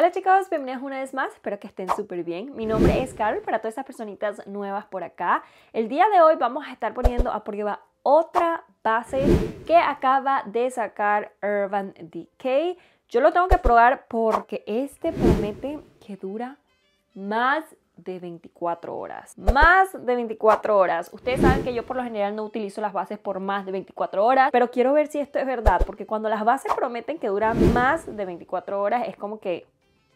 Hola chicos, bienvenidos una vez más, espero que estén súper bien. Mi nombre es Carol, para todas esas personitas nuevas por acá. El día de hoy vamos a estar poniendo a prueba otra base que acaba de sacar Urban Decay. Yo lo tengo que probar porque este promete que dura más de 24 horas. Más de 24 horas. Ustedes saben que yo por lo general no utilizo las bases por más de 24 horas, pero quiero ver si esto es verdad, porque cuando las bases prometen que duran más de 24 horas es como que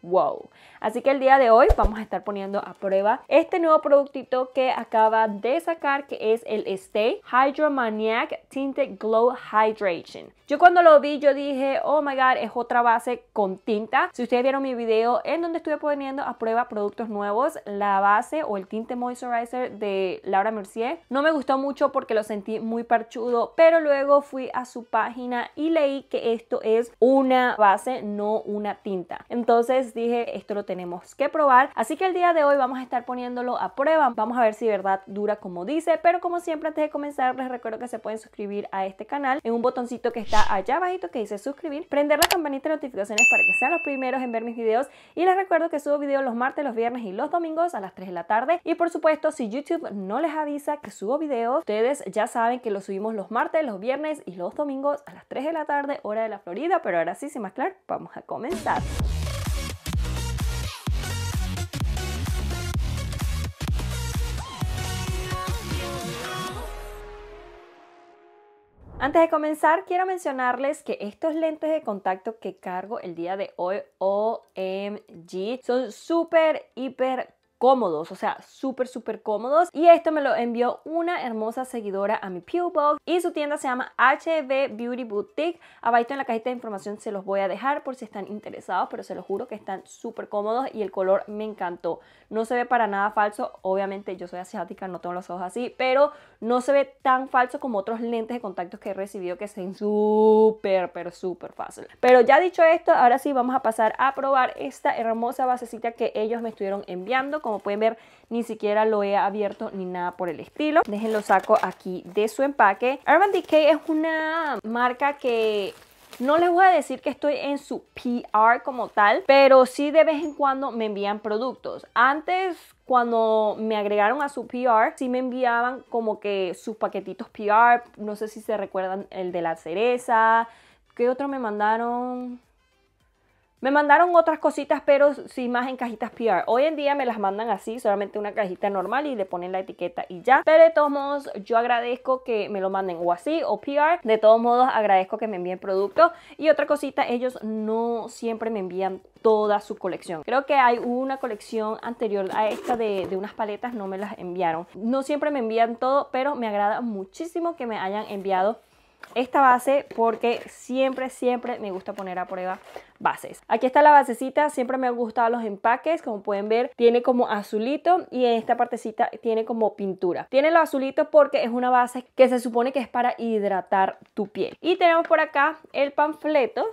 wow. Así que el día de hoy vamos a estar poniendo a prueba este nuevo productito que acaba de sacar que es el Stay Hydromaniac Tinted Glow Hydration. Yo cuando lo vi yo dije, oh my god, es otra base con tinta. Si ustedes vieron mi video en donde estuve poniendo a prueba productos nuevos, la base o el tinte moisturizer de Laura Mercier, no me gustó mucho porque lo sentí muy parchudo, pero luego fui a su página y leí que esto es una base, no una tinta. Entonces dije, esto lo tenemos que probar. Así que el día de hoy vamos a estar poniéndolo a prueba. Vamos a ver si verdad dura como dice. Pero como siempre, antes de comenzar, les recuerdo que se pueden suscribir a este canal en un botoncito que está allá abajito que dice suscribir. Prender la campanita de notificaciones para que sean los primeros en ver mis videos. Y les recuerdo que subo videos los martes, los viernes y los domingos a las 3 de la tarde. Y por supuesto, si YouTube no les avisa que subo videos, ustedes ya saben que los subimos los martes, los viernes y los domingos a las 3 de la tarde, hora de la Florida. Pero ahora sí, sin más claro, vamos a comenzar. Antes de comenzar, quiero mencionarles que estos lentes de contacto que cargo el día de hoy, OMG, son súper, hiper cómodos, o sea, súper, súper cómodos. Y esto me lo envió una hermosa seguidora a mi Pewbox y su tienda se llama HB Beauty Boutique. Abajo en la cajita de información se los voy a dejar por si están interesados, pero se los juro que están súper cómodos y el color me encantó. No se ve para nada falso, obviamente yo soy asiática, no tengo los ojos así, pero no se ve tan falso como otros lentes de contactos que he recibido que se ven súper, pero súper fácil. Pero ya dicho esto, ahora sí vamos a pasar a probar esta hermosa basecita que ellos me estuvieron enviando como pueden ver, ni siquiera lo he abierto ni nada por el estilo. Déjenlo saco aquí de su empaque. Urban Decay es una marca que no les voy a decir que estoy en su PR como tal, pero sí de vez en cuando me envían productos. Antes, cuando me agregaron a su PR, sí me enviaban como que sus paquetitos PR. No sé si se recuerdan el de la cereza. ¿Qué otro me mandaron? Me mandaron otras cositas, pero sin más en cajitas PR. Hoy en día me las mandan así, solamente una cajita normal y le ponen la etiqueta y ya. Pero de todos modos, yo agradezco que me lo manden o así o PR. De todos modos, agradezco que me envíen productos. Y otra cosita, ellos no siempre me envían toda su colección. Creo que hay una colección anterior a esta de, de unas paletas, no me las enviaron. No siempre me envían todo, pero me agrada muchísimo que me hayan enviado esta base porque siempre, siempre me gusta poner a prueba bases. Aquí está la basecita, siempre me han gustado los empaques, como pueden ver, tiene como azulito y en esta partecita tiene como pintura. Tiene lo azulito porque es una base que se supone que es para hidratar tu piel. Y tenemos por acá el panfleto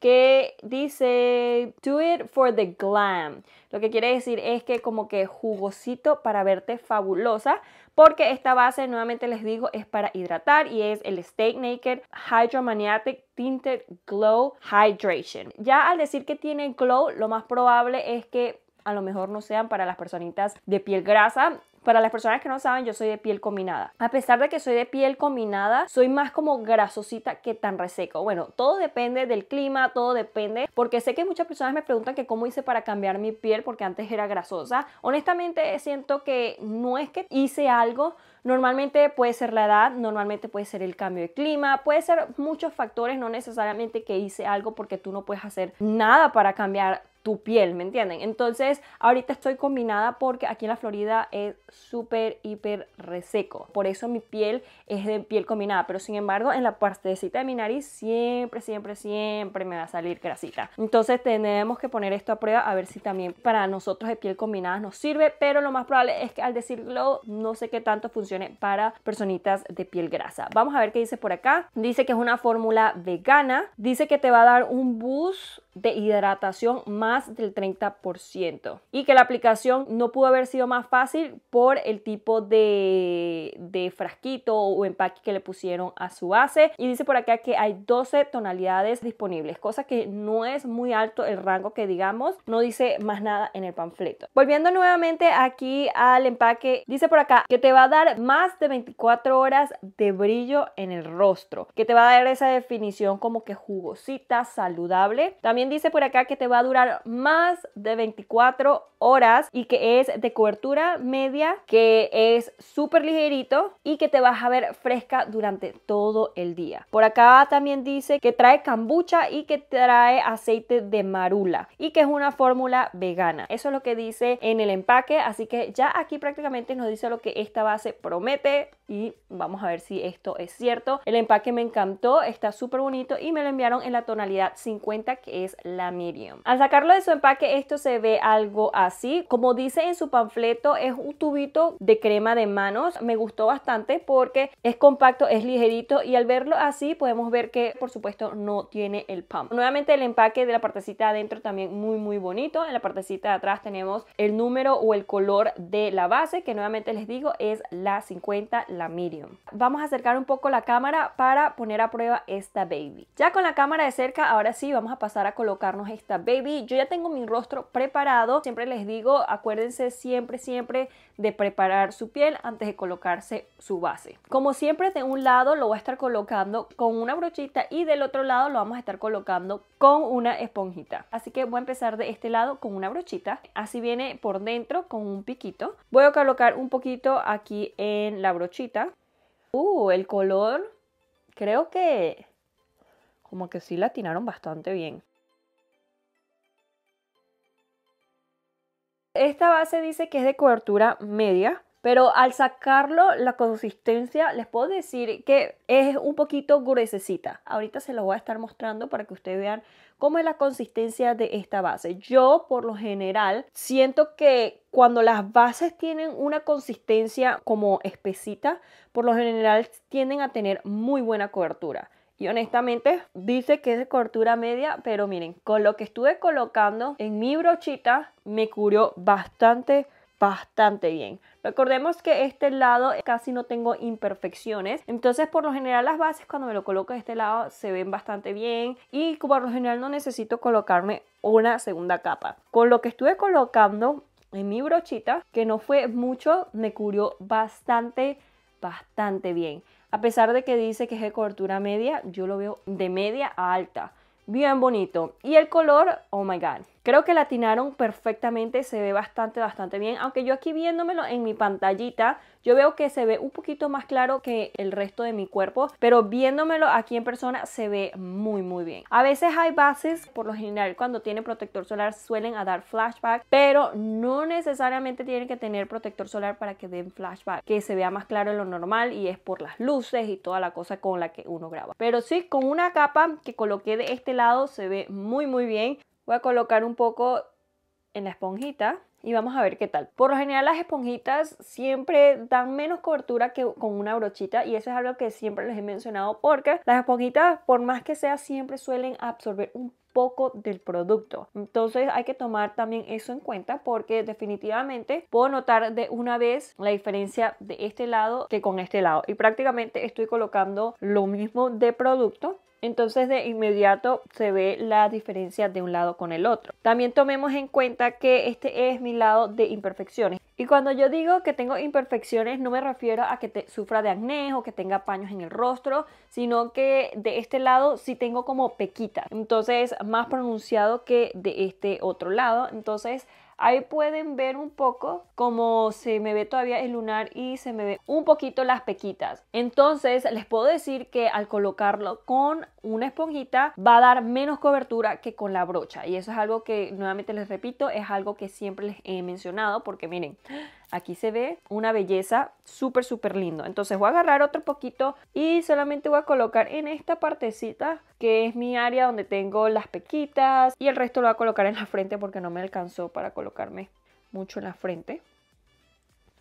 que dice do it for the glam. Lo que quiere decir es que como que jugosito para verte fabulosa, porque esta base nuevamente les digo es para hidratar y es el Stay Naked Hydromaniatic Tinted Glow Hydration. Ya al decir que tiene glow, lo más probable es que a lo mejor no sean para las personitas de piel grasa, para las personas que no saben, yo soy de piel combinada. A pesar de que soy de piel combinada, soy más como grasosita que tan reseco. Bueno, todo depende del clima, todo depende, porque sé que muchas personas me preguntan que cómo hice para cambiar mi piel porque antes era grasosa. Honestamente, siento que no es que hice algo, Normalmente puede ser la edad, normalmente puede ser el cambio de clima, puede ser muchos factores, no necesariamente que hice algo porque tú no puedes hacer nada para cambiar tu piel, ¿me entienden? Entonces, ahorita estoy combinada porque aquí en la Florida es súper, hiper reseco. Por eso mi piel es de piel combinada. Pero sin embargo, en la partecita de mi nariz siempre, siempre, siempre me va a salir grasita. Entonces, tenemos que poner esto a prueba a ver si también para nosotros de piel combinada nos sirve. Pero lo más probable es que al decirlo no sé qué tanto funcione para personitas de piel grasa. Vamos a ver qué dice por acá. Dice que es una fórmula vegana. Dice que te va a dar un boost de hidratación más del 30% y que la aplicación no pudo haber sido más fácil por el tipo de, frasquito o empaque que le pusieron a su base y dice por acá que hay 12 tonalidades disponibles cosa que no es muy alto el rango que digamos no dice más nada en el panfleto volviendo nuevamente aquí al empaque dice por acá que te va a dar más de 24 horas de brillo en el rostro que te va a dar esa definición como que jugosita saludable también dice por acá que te va a durar más de 24 horas y que es de cobertura media, que es súper ligerito y que te vas a ver fresca durante todo el día. Por acá también dice que trae cambucha y que trae aceite de marula y que es una fórmula vegana. Eso es lo que dice en el empaque, así que ya aquí prácticamente nos dice lo que esta base promete y vamos a ver si esto es cierto. El empaque me encantó, está súper bonito y me lo enviaron en la tonalidad 50 que es la miriam Al sacarlo de su empaque esto se ve algo así. Como dice en su panfleto es un tubito de crema de manos. Me gustó bastante porque es compacto, es ligerito y al verlo así podemos ver que por supuesto no tiene el pump. Nuevamente el empaque de la partecita adentro también muy muy bonito. En la partecita de atrás tenemos el número o el color de la base que nuevamente les digo es la 50, la medium. Vamos a acercar un poco la cámara para poner a prueba esta baby. Ya con la cámara de cerca ahora sí vamos a pasar a colocarnos esta baby. Yo ya tengo mi rostro preparado. Siempre les digo, acuérdense siempre, siempre de preparar su piel antes de colocarse su base. Como siempre, de un lado lo voy a estar colocando con una brochita y del otro lado lo vamos a estar colocando con una esponjita. Así que voy a empezar de este lado con una brochita. Así viene por dentro con un piquito. Voy a colocar un poquito aquí en la brochita. Uh, el color creo que como que sí la atinaron bastante bien. Esta base dice que es de cobertura media, pero al sacarlo la consistencia les puedo decir que es un poquito gruesecita. Ahorita se los voy a estar mostrando para que ustedes vean cómo es la consistencia de esta base. Yo por lo general siento que cuando las bases tienen una consistencia como espesita, por lo general tienden a tener muy buena cobertura. Y honestamente dice que es de cortura media, pero miren, con lo que estuve colocando en mi brochita me cubrió bastante, bastante bien. Recordemos que este lado casi no tengo imperfecciones, entonces por lo general las bases cuando me lo coloco de este lado se ven bastante bien y por lo general no necesito colocarme una segunda capa. Con lo que estuve colocando en mi brochita, que no fue mucho, me cubrió bastante, bastante bien. A pesar de que dice que es de cobertura media, yo lo veo de media a alta. Bien bonito. Y el color, oh my god. Creo que latinaron perfectamente, se ve bastante, bastante bien. Aunque yo aquí viéndomelo en mi pantallita, yo veo que se ve un poquito más claro que el resto de mi cuerpo, pero viéndomelo aquí en persona se ve muy, muy bien. A veces hay bases, por lo general cuando tienen protector solar suelen dar flashback, pero no necesariamente tienen que tener protector solar para que den flashback, que se vea más claro en lo normal y es por las luces y toda la cosa con la que uno graba. Pero sí, con una capa que coloqué de este lado se ve muy, muy bien. Voy a colocar un poco en la esponjita y vamos a ver qué tal. Por lo general las esponjitas siempre dan menos cobertura que con una brochita y eso es algo que siempre les he mencionado porque las esponjitas por más que sea siempre suelen absorber un poco del producto. Entonces hay que tomar también eso en cuenta porque definitivamente puedo notar de una vez la diferencia de este lado que con este lado y prácticamente estoy colocando lo mismo de producto entonces de inmediato se ve la diferencia de un lado con el otro. También tomemos en cuenta que este es mi lado de imperfecciones. Y cuando yo digo que tengo imperfecciones no me refiero a que te sufra de acné o que tenga paños en el rostro, sino que de este lado sí tengo como pequita. Entonces más pronunciado que de este otro lado. Entonces Ahí pueden ver un poco como se me ve todavía el lunar y se me ve un poquito las pequitas. Entonces les puedo decir que al colocarlo con una esponjita va a dar menos cobertura que con la brocha. Y eso es algo que, nuevamente les repito, es algo que siempre les he mencionado porque miren, aquí se ve una belleza súper, súper lindo. Entonces voy a agarrar otro poquito y solamente voy a colocar en esta partecita que es mi área donde tengo las pequitas y el resto lo voy a colocar en la frente porque no me alcanzó para colocarme mucho en la frente.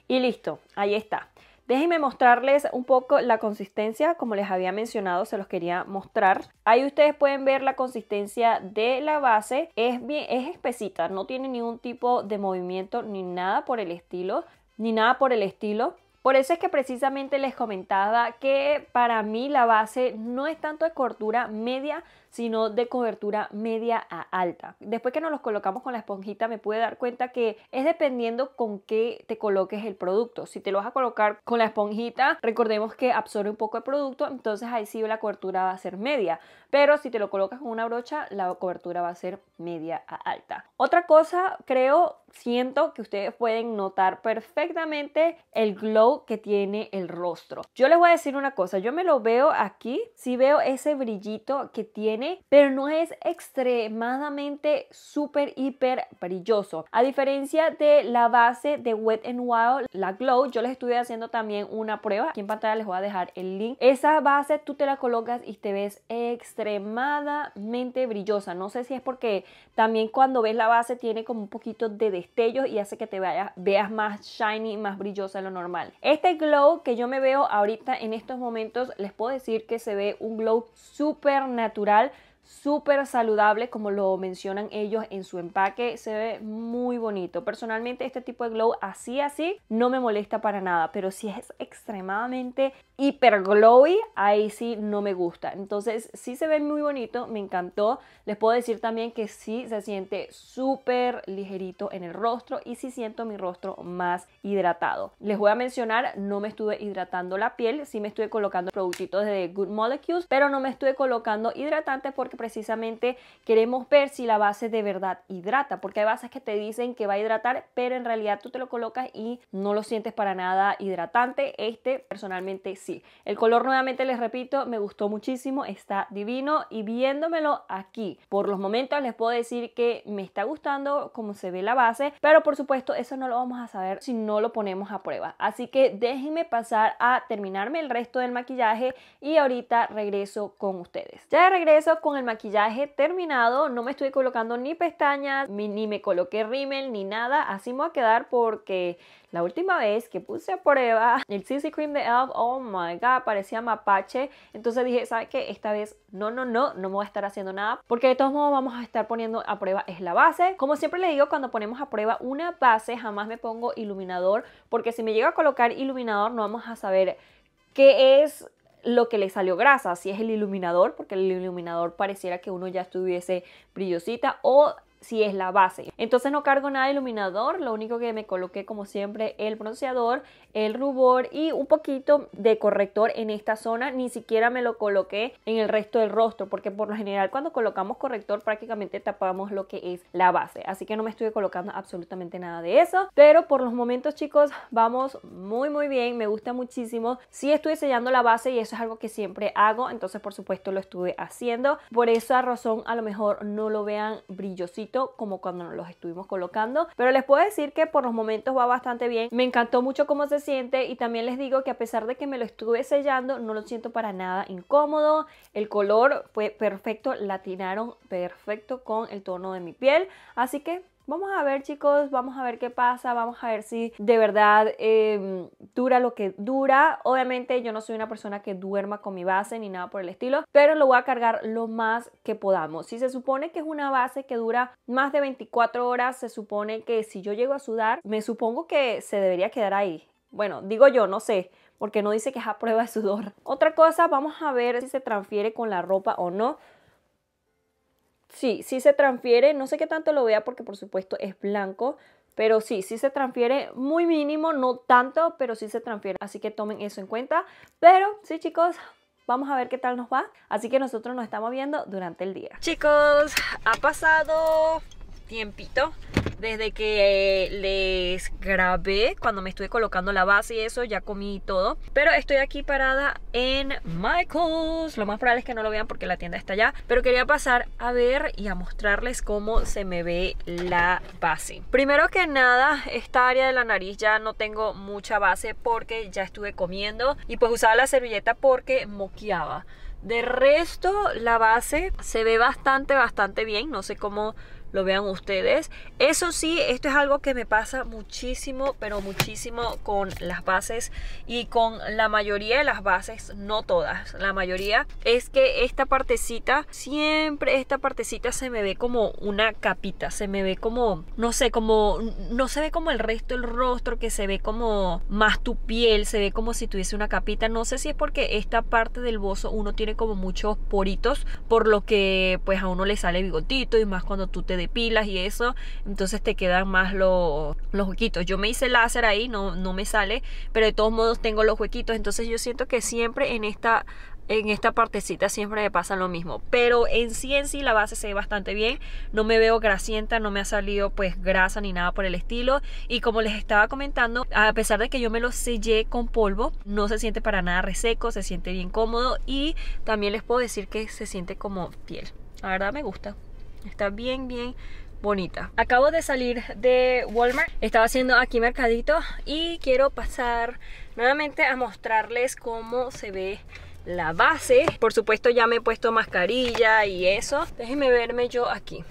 Y listo, ahí está. Déjenme mostrarles un poco la consistencia, como les había mencionado, se los quería mostrar. Ahí ustedes pueden ver la consistencia de la base, es es espesita, no tiene ningún tipo de movimiento ni nada por el estilo, ni nada por el estilo. Por eso es que precisamente les comentaba que para mí la base no es tanto de cortura media, sino de cobertura media a alta. Después que nos los colocamos con la esponjita me pude dar cuenta que es dependiendo con qué te coloques el producto. Si te lo vas a colocar con la esponjita, recordemos que absorbe un poco el producto, entonces ahí sí la cobertura va a ser media. Pero si te lo colocas con una brocha, la cobertura va a ser media a alta. Otra cosa, creo, siento que ustedes pueden notar perfectamente el glow que tiene el rostro. Yo les voy a decir una cosa, yo me lo veo aquí, si veo ese brillito que tiene pero no es extremadamente súper hiper brilloso. A diferencia de la base de Wet n Wild, la Glow, yo les estuve haciendo también una prueba. Aquí en pantalla les voy a dejar el link. Esa base tú te la colocas y te ves extremadamente brillosa. No sé si es porque también cuando ves la base tiene como un poquito de destello y hace que te veas más shiny, más brillosa de lo normal. Este glow que yo me veo ahorita en estos momentos, les puedo decir que se ve un glow súper natural súper saludable como lo mencionan ellos en su empaque, se ve muy bonito. Personalmente este tipo de glow así así no me molesta para nada, pero si es extremadamente hiper glowy, ahí sí no me gusta. Entonces sí se ve muy bonito, me encantó. Les puedo decir también que sí se siente súper ligerito en el rostro y sí siento mi rostro más hidratado. Les voy a mencionar, no me estuve hidratando la piel, sí me estuve colocando productitos de Good Molecules, pero no me estuve colocando hidratante porque precisamente queremos ver si la base de verdad hidrata, porque hay bases que te dicen que va a hidratar, pero en realidad tú te lo colocas y no lo sientes para nada hidratante. Este personalmente sí. El color nuevamente les repito, me gustó muchísimo, está divino y viéndomelo aquí. Por los momentos les puedo decir que me está gustando cómo se ve la base, pero por supuesto eso no lo vamos a saber si no lo ponemos a prueba. Así que déjenme pasar a terminarme el resto del maquillaje y ahorita regreso con ustedes. Ya de regreso con el maquillaje terminado, no me estoy colocando ni pestañas, ni me coloqué rímel, ni nada, así me voy a quedar porque la última vez que puse a prueba el CC Cream de ELF, oh my god, parecía mapache. Entonces dije, ¿sabes qué? Esta vez no, no, no, no me voy a estar haciendo nada. Porque de todos modos vamos a estar poniendo a prueba es la base. Como siempre les digo, cuando ponemos a prueba una base, jamás me pongo iluminador. Porque si me llega a colocar iluminador, no vamos a saber qué es lo que le salió grasa, si es el iluminador, porque el iluminador pareciera que uno ya estuviese brillosita, o si es la base. Entonces no cargo nada de iluminador, lo único que me coloqué como siempre el bronceador, el rubor y un poquito de corrector en esta zona, ni siquiera me lo coloqué en el resto del rostro, porque por lo general cuando colocamos corrector prácticamente tapamos lo que es la base, así que no me estuve colocando absolutamente nada de eso, pero por los momentos chicos vamos muy muy bien, me gusta muchísimo, si estoy sellando la base y eso es algo que siempre hago, entonces por supuesto lo estuve haciendo, por esa razón a lo mejor no lo vean brillosito como cuando nos los estuvimos colocando, pero les puedo decir que por los momentos va bastante bien. Me encantó mucho cómo se siente y también les digo que a pesar de que me lo estuve sellando, no lo siento para nada incómodo. El color fue perfecto, latinaron perfecto con el tono de mi piel, así que Vamos a ver chicos, vamos a ver qué pasa, vamos a ver si de verdad em, dura lo que dura. Obviamente yo no soy una persona que duerma con mi base ni nada por el estilo, pero lo voy a cargar lo más que podamos. Si se supone que es una base que dura más de 24 horas, se supone que si yo llego a sudar, me supongo que se debería quedar ahí. Bueno, digo yo, no sé, porque no dice que es a prueba de sudor. Otra cosa, vamos a ver si se transfiere con la ropa o no sí, sí se transfiere, no sé qué tanto lo vea porque por supuesto es blanco, pero sí, sí se transfiere muy mínimo, no tanto, pero sí se transfiere. Así que tomen eso en cuenta. Pero sí, chicos, Vamos a ver qué tal nos va. Así que nosotros nos estamos viendo durante el día. Chicos, ha pasado tiempito. Desde que eh, les grabé cuando me estuve colocando la base y eso, ya comí todo. Pero estoy aquí parada en Michael's. Lo más probable es que no lo vean porque la tienda está allá. Pero quería pasar a ver y a mostrarles cómo se me ve la base. Primero que nada, esta área de la nariz ya no tengo mucha base porque ya estuve comiendo. Y pues usaba la servilleta porque moqueaba. De resto, la base se ve bastante, bastante bien. No sé cómo lo vean ustedes. Eso sí, esto es algo que me pasa muchísimo, pero muchísimo con las bases y con la mayoría de las bases, no todas, la mayoría es que esta partecita, siempre esta partecita se me ve como una capita, se me ve como, no sé, como, no se ve como el resto del rostro, que se ve como más tu piel, se ve como si tuviese una capita, no sé si es porque esta parte del bozo uno tiene como muchos poritos, por lo que pues a uno le sale bigotito y más cuando tú te pilas y eso, entonces te quedan más los, huequitos. Yo me hice láser ahí, no, no me sale, pero de todos modos tengo los huequitos, entonces yo siento que siempre en esta en esta partecita siempre me pasa lo mismo pero en sí en sí la base se ve bastante bien no me veo grasienta no me ha salido pues grasa ni nada por el estilo y como les estaba comentando a pesar de que yo me lo sellé con polvo no se siente para nada reseco se siente bien cómodo y también les puedo decir que se siente como piel la verdad me gusta Está bien, bien bonita Acabo de salir de Walmart Estaba haciendo aquí mercadito Y quiero pasar nuevamente a mostrarles cómo se ve la base Por supuesto ya me he puesto mascarilla y eso Déjenme verme yo aquí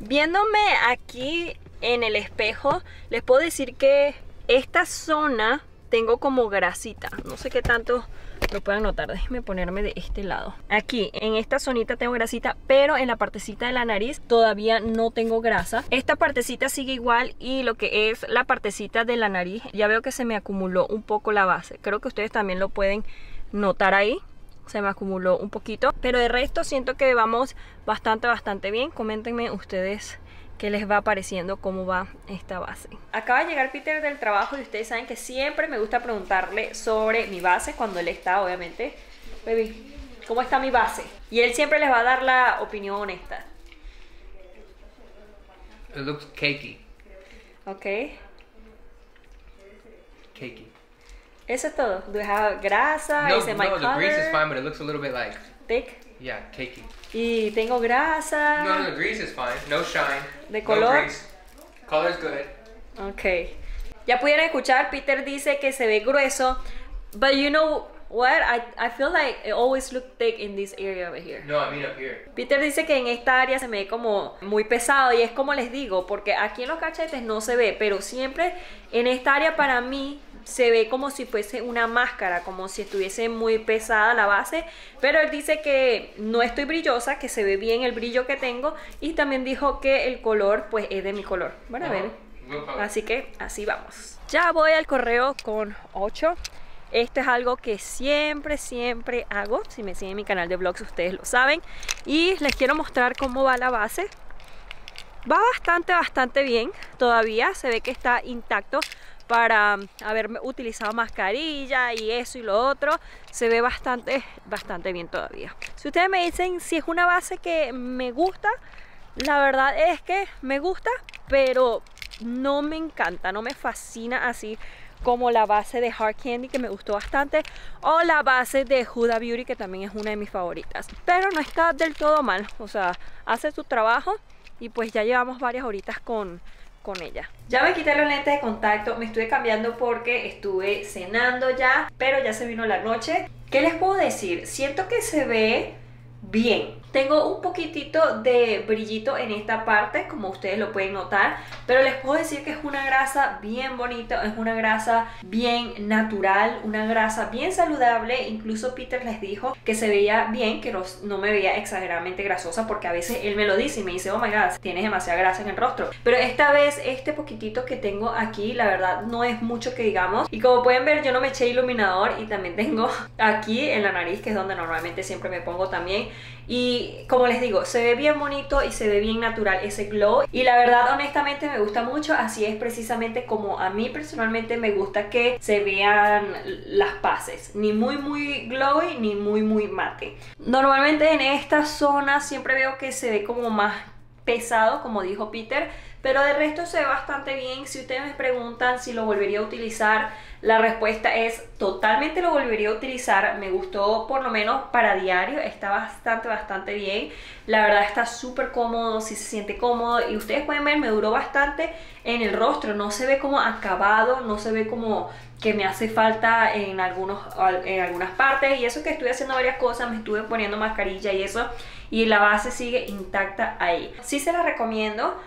Viéndome aquí en el espejo Les puedo decir que esta zona tengo como grasita No sé qué tanto lo puedan notar. Déjenme ponerme de este lado. Aquí, en esta zonita tengo grasita, pero en la partecita de la nariz todavía no tengo grasa. Esta partecita sigue igual y lo que es la partecita de la nariz, ya veo que se me acumuló un poco la base. Creo que ustedes también lo pueden notar ahí se me acumuló un poquito pero de resto siento que vamos bastante bastante bien coméntenme ustedes que les va pareciendo? cómo va esta base. Acaba de llegar Peter del trabajo y ustedes saben que siempre me gusta preguntarle sobre mi base cuando él está, obviamente. Baby, ¿cómo está mi base? Y él siempre les va a dar la opinión honesta. looks cakey. Ok. Cakey. Eso es todo. Do grasa? No, no, the grease is fine, but it Yeah, cakey. Y tengo grasa. No, no, the grease is fine. No shine. De color. Color is good. Okay. Ya pudieron escuchar, Peter dice que se ve grueso. But you know what? I, I feel like it always looks thick in this area over here. No, I mean up here. Peter dice que en esta área se me ve como muy pesado y es como les digo, porque aquí en los cachetes no se ve, pero siempre en esta área para mí se ve como si fuese una máscara, como si estuviese muy pesada la base, pero él dice que no estoy brillosa, que se ve bien el brillo que tengo y también dijo que el color pues es de mi color. Bueno a ver. Ah, así que así vamos. Ya voy al correo con 8. Esto es algo que siempre, siempre hago. Si me siguen en mi canal de vlogs, ustedes lo saben. Y les quiero mostrar cómo va la base. Va bastante, bastante bien. Todavía se ve que está intacto para haber utilizado mascarilla y eso y lo otro, se ve bastante, bastante bien todavía. Si ustedes me dicen si es una base que me gusta, la verdad es que me gusta, pero no me encanta, no me fascina así como la base de Hard Candy que me gustó bastante o la base de Huda Beauty que también es una de mis favoritas pero no está del todo mal, o sea, hace su trabajo y pues ya llevamos varias horitas con, con ella. Ya me quité los lentes de contacto, me estuve cambiando porque estuve cenando ya, pero ya se vino la noche. ¿Qué les puedo decir? Siento que se ve bien. Tengo un poquitito de brillito en esta parte, como ustedes lo pueden notar, pero les puedo decir que es una grasa bien bonita, es una grasa bien natural, una grasa bien saludable. Incluso Peter les dijo que se veía bien, que no, me veía exageradamente grasosa, porque a veces él me lo dice y me dice, oh my god, tienes demasiada grasa en el rostro. Pero esta vez, este poquitito que tengo aquí, la verdad, no es mucho que digamos. Y como pueden ver, yo no me eché iluminador y también tengo aquí en la nariz, que es donde normalmente siempre me pongo también y como les digo, se ve bien bonito y se ve bien natural ese glow. Y la verdad, honestamente, me gusta mucho. Así es precisamente como a mí personalmente me gusta que se vean las paces. Ni muy, muy glowy, ni muy, muy mate. Normalmente en esta zona siempre veo que se ve como más pesado, como dijo Peter, pero de resto se ve bastante bien. Si ustedes me preguntan si lo volvería a utilizar, la respuesta es totalmente lo volvería a utilizar. Me gustó por lo menos para diario, está bastante, bastante bien. La verdad está súper cómodo, si se siente cómodo. Y ustedes pueden ver, me duró bastante en el rostro. No se ve como acabado, no se ve como que me hace falta en, algunos, en algunas partes. Y eso que estoy haciendo varias cosas, me estuve poniendo mascarilla y eso y la base sigue intacta ahí. Sí se la recomiendo,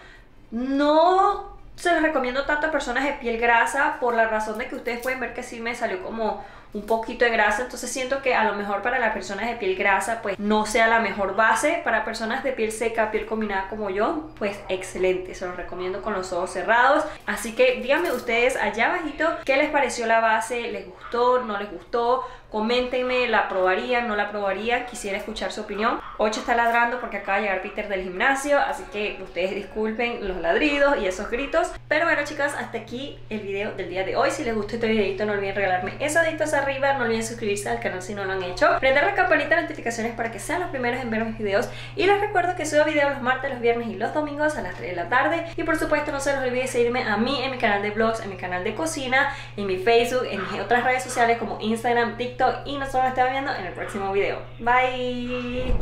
no se la recomiendo tanto a personas de piel grasa por la razón de que ustedes pueden ver que sí me salió como un poquito de grasa, entonces siento que a lo mejor para las personas de piel grasa pues no sea la mejor base, para personas de piel seca, piel combinada como yo, pues excelente, se los recomiendo con los ojos cerrados, así que díganme ustedes allá abajito qué les pareció la base, les gustó, no les gustó, Coméntenme, ¿la probaría, ¿No la probaría Quisiera escuchar su opinión. Ocho está ladrando porque acaba de llegar Peter del gimnasio, así que ustedes disculpen los ladridos y esos gritos. Pero bueno chicas, hasta aquí el video del día de hoy. Si les gustó este videito no olviden regalarme esos deditos arriba, no olviden suscribirse al canal si no lo han hecho. Prender la campanita de notificaciones para que sean los primeros en ver mis videos. Y les recuerdo que subo videos los martes, los viernes y los domingos a las 3 de la tarde. Y por supuesto no se los olvide seguirme a mí en mi canal de vlogs, en mi canal de cocina, en mi Facebook, en mis otras redes sociales como Instagram, TikTok y nos vemos viendo en el próximo video. Bye.